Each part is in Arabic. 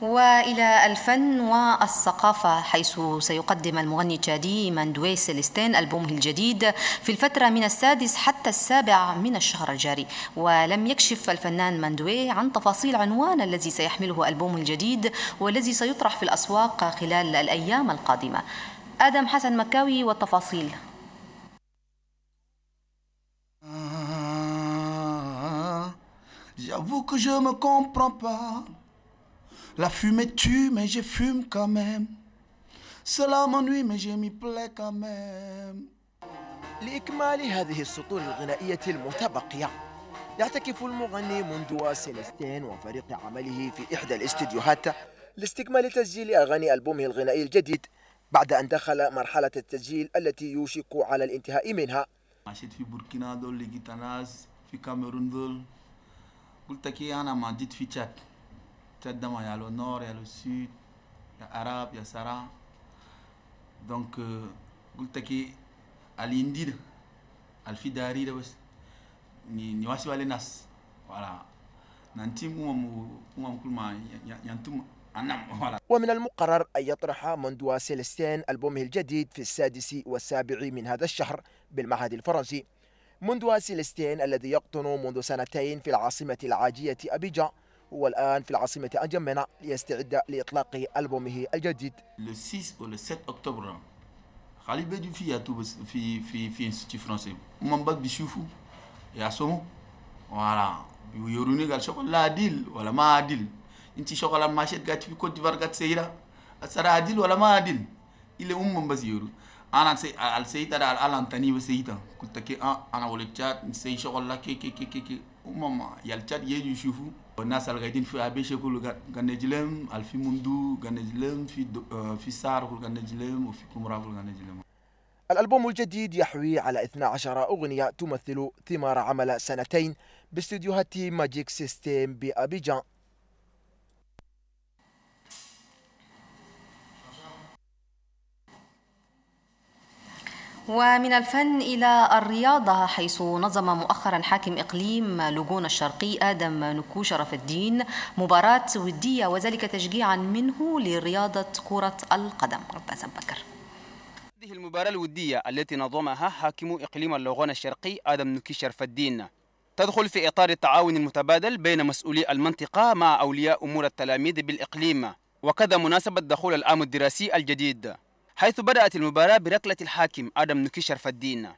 والى الفن والثقافه حيث سيقدم المغني التشادي ماندوي سيليستين البومه الجديد في الفتره من السادس حتى السابع من الشهر الجاري ولم يكشف الفنان ماندوي عن تفاصيل عنوان الذي سيحمله البومه الجديد والذي سيطرح في الاسواق خلال الايام القادمه ادم حسن مكاوي والتفاصيل J'avoue que je me comprends pas. La fumée tue, mais je fume quand même. Cela m'ennuie, mais je m'y plais quand même. لإكمال هذه السطور الغنائية المتبقية يعتكف المغني منذ سنتين وفريق عمله في إحدى الاستديوهات لاستكمال تسجيل أغاني ألبومه الغنائي الجديد بعد أن دخل مرحلة التسجيل التي يوشك على الانتهاء منها مشيت في بوركينا دول لقيت في كاميرون دول قلت كي إيه، أنا ما جيت في تشاد Peut-être il y a le nord, il y a le sud, il y a arabe, il y a Sara. Donc, Gultaki, Alindid, Alfidari, ni ni wasi wale nas. Voilà. ننتي مو مو كل ما ينتم ومن المقرر أن يطرح مندوا سيلستين ألبومه الجديد في السادس والسابع من هذا الشهر بالمعهد الفرنسي مندوا سيلستين الذي يقطن منذ سنتين في العاصمة العاجية أبيجان هو الآن في العاصمة أنجمنا ليستعد لإطلاق ألبومه الجديد le 6 ou le 7 octobre خالد بيجو في في في في انستيتيو فرونسي مام باك بيشوفو يا سومو فوالا بيوروني قال شوكولا ديل ولا ما ديل انت شوكولا ماشيت غات في كوت ديفوار غات سيرا اسرا ديل ولا ما ديل الا ام مام باس يورو انا سي على سيتا على الانتاني وسيتا كنت كي انا ولا تشات نسي شوكولا كي كي كي كي umama yalcat yeju shufu nasal gaydin fi abe shekul ganejilem alfi mundu ganejilem في في سار ganejilem وفي كمرا ganejilem الألبوم الجديد يحوي على 12 أغنية تمثل ثمار عمل سنتين باستديوهات ماجيك سيستيم بأبيجان ومن الفن إلى الرياضة حيث نظم مؤخرا حاكم إقليم لوجون الشرقي آدم نكو شرف الدين مباراة ودية وذلك تشجيعا منه لرياضة كرة القدم ربنا بكر هذه المباراة الودية التي نظمها حاكم إقليم اللغون الشرقي آدم نكي شرف الدين تدخل في إطار التعاون المتبادل بين مسؤولي المنطقة مع أولياء أمور التلاميذ بالإقليم وكذا مناسبة دخول العام الدراسي الجديد حيث بدأت المباراة بركلة الحاكم آدم نكيشر شرف الدين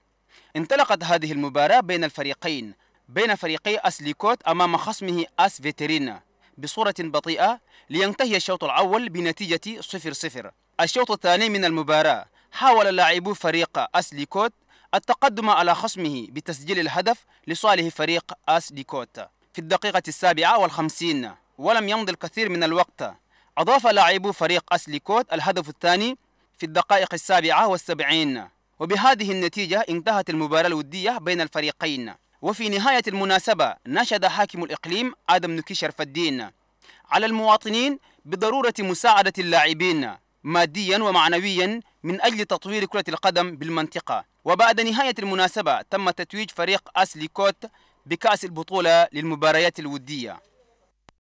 انطلقت هذه المباراة بين الفريقين بين فريقي أسليكوت أمام خصمه أس فيترينا بصورة بطيئة لينتهي الشوط الأول بنتيجة 0-0 الشوط الثاني من المباراة حاول لاعبو فريق أسليكوت التقدم على خصمه بتسجيل الهدف لصالح فريق أسليكوت في الدقيقة السابعة والخمسين ولم يمض الكثير من الوقت أضاف لاعبو فريق أسليكوت الهدف الثاني في الدقائق السابعة والسبعين وبهذه النتيجة انتهت المباراة الودية بين الفريقين وفي نهاية المناسبة ناشد حاكم الإقليم آدم نكي شرف الدين على المواطنين بضرورة مساعدة اللاعبين ماديا ومعنويا من أجل تطوير كرة القدم بالمنطقة وبعد نهاية المناسبة تم تتويج فريق أسلي كوت بكأس البطولة للمباريات الودية